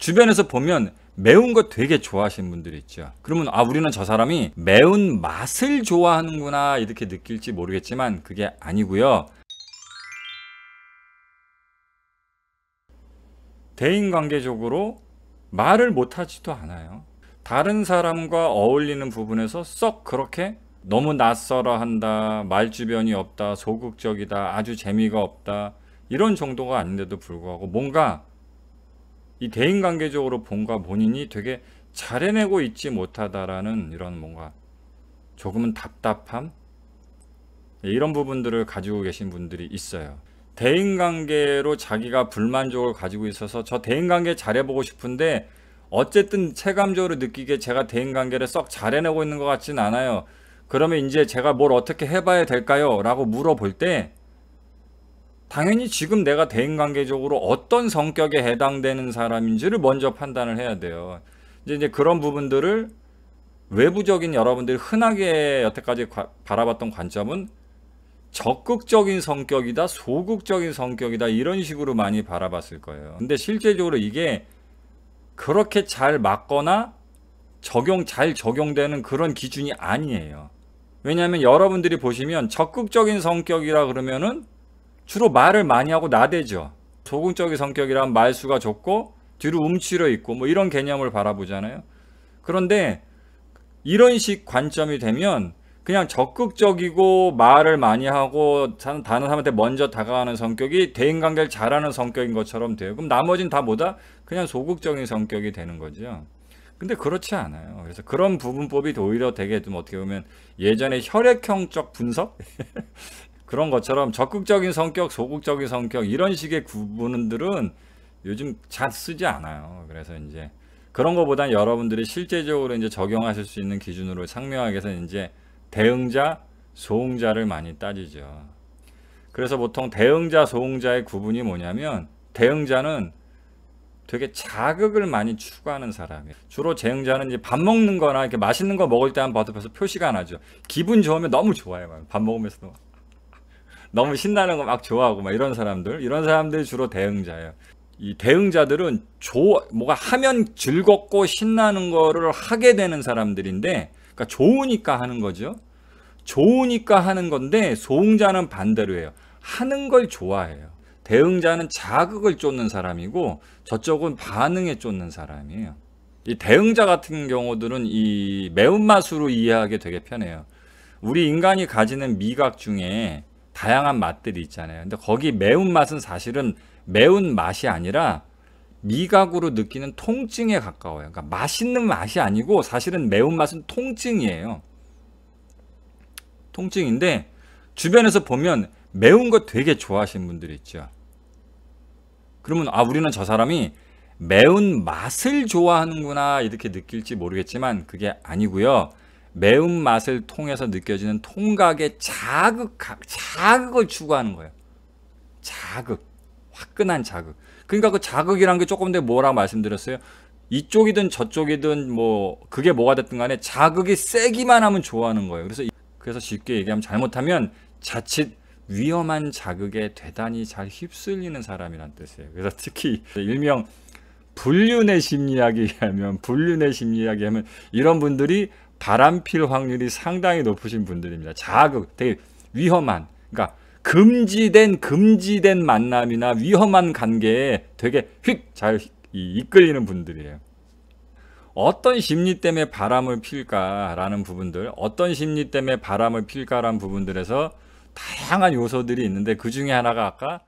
주변에서 보면 매운 거 되게 좋아하시는 분들이 있죠. 그러면 아 우리는 저 사람이 매운 맛을 좋아하는구나 이렇게 느낄지 모르겠지만 그게 아니고요. 대인관계적으로 말을 못하지도 않아요. 다른 사람과 어울리는 부분에서 썩 그렇게 너무 낯설어 한다, 말주변이 없다, 소극적이다, 아주 재미가 없다 이런 정도가 아닌데도 불구하고 뭔가 이 대인 관계적으로 본가 본인이 되게 잘해내고 있지 못하다라는 이런 뭔가 조금은 답답함 네, 이런 부분들을 가지고 계신 분들이 있어요. 대인관계로 자기가 불만족을 가지고 있어서 저 대인관계 잘해보고 싶은데 어쨌든 체감적으로 느끼게 제가 대인관계를 썩 잘해내고 있는 것 같진 않아요. 그러면 이제 제가 뭘 어떻게 해봐야 될까요? 라고 물어볼 때 당연히 지금 내가 대인관계적으로 어떤 성격에 해당되는 사람인지를 먼저 판단을 해야 돼요. 이제, 이제 그런 부분들을 외부적인 여러분들이 흔하게 여태까지 과, 바라봤던 관점은 적극적인 성격이다, 소극적인 성격이다 이런 식으로 많이 바라봤을 거예요. 근데 실제적으로 이게 그렇게 잘 맞거나 적용 잘 적용되는 그런 기준이 아니에요. 왜냐하면 여러분들이 보시면 적극적인 성격이라 그러면은 주로 말을 많이 하고 나대죠. 소극적인 성격이란 말수가 적고 뒤로 움츠려 있고 뭐 이런 개념을 바라보잖아요. 그런데 이런 식 관점이 되면 그냥 적극적이고 말을 많이 하고 다른 사람한테 먼저 다가가는 성격이 대인관계를 잘하는 성격인 것처럼 돼요. 그럼 나머지는 다 뭐다? 그냥 소극적인 성격이 되는 거죠. 근데 그렇지 않아요. 그래서 그런 부분법이 오히려 되게 좀 어떻게 보면 예전에 혈액형적 분석? 그런 것처럼 적극적인 성격, 소극적인 성격 이런 식의 구분들은 요즘 잘 쓰지 않아요. 그래서 이제 그런 것보단 여러분들이 실제적으로 이제 적용하실 수 있는 기준으로 상명하게서 이제 대응자, 소응자를 많이 따지죠. 그래서 보통 대응자, 소응자의 구분이 뭐냐면 대응자는 되게 자극을 많이 추구하는 사람이에요. 주로 재응자는 이제 밥 먹는 거나 이렇게 맛있는 거 먹을 때한 버터에서 표시가 나죠. 기분 좋으면 너무 좋아요. 밥 먹으면서도. 너무 신나는 거 막 좋아하고 막 이런 사람들 이런 사람들이 주로 대응자예요. 이 대응자들은 조 뭐가 하면 즐겁고 신나는 거를 하게 되는 사람들인데 그러니까 좋으니까 하는 거죠. 좋으니까 하는 건데 소응자는 반대로 해요. 하는 걸 좋아해요. 대응자는 자극을 쫓는 사람이고 저쪽은 반응에 쫓는 사람이에요. 이 대응자 같은 경우들은 이 매운맛으로 이해하기 되게 편해요. 우리 인간이 가지는 미각 중에 다양한 맛들이 있잖아요. 근데 거기 매운맛은 사실은 매운 맛이 아니라 미각으로 느끼는 통증에 가까워요. 그러니까 맛있는 맛이 아니고 사실은 매운맛은 통증이에요. 통증인데 주변에서 보면 매운 거 되게 좋아하시는 분들 이 있죠. 그러면 아 우리는 저 사람이 매운 맛을 좋아하는구나 이렇게 느낄지 모르겠지만 그게 아니고요. 매운맛을 통해서 느껴지는 통각의 자극, 자극을 추구하는 거예요. 자극. 화끈한 자극. 그러니까 그 자극이란 게 조금 더 뭐라 고 말씀드렸어요? 이쪽이든 저쪽이든 뭐 그게 뭐가 됐든 간에 자극이 세기만 하면 좋아하는 거예요. 그래서 그래서 쉽게 얘기하면 잘못하면 자칫 위험한 자극에 대단히 잘 휩쓸리는 사람이란 뜻이에요. 그래서 특히 일명 불륜의 심리학이 의하면 불륜의 심리학이 하면 이런 분들이 바람 필 확률이 상당히 높으신 분들입니다. 자극, 되게 위험한, 그러니까 금지된 금지된 만남이나 위험한 관계에 되게 휙 잘 이끌리는 분들이에요. 어떤 심리 때문에 바람을 필까라는 부분들, 어떤 심리 때문에 바람을 필까라는 부분들에서 다양한 요소들이 있는데 그 중에 하나가 아까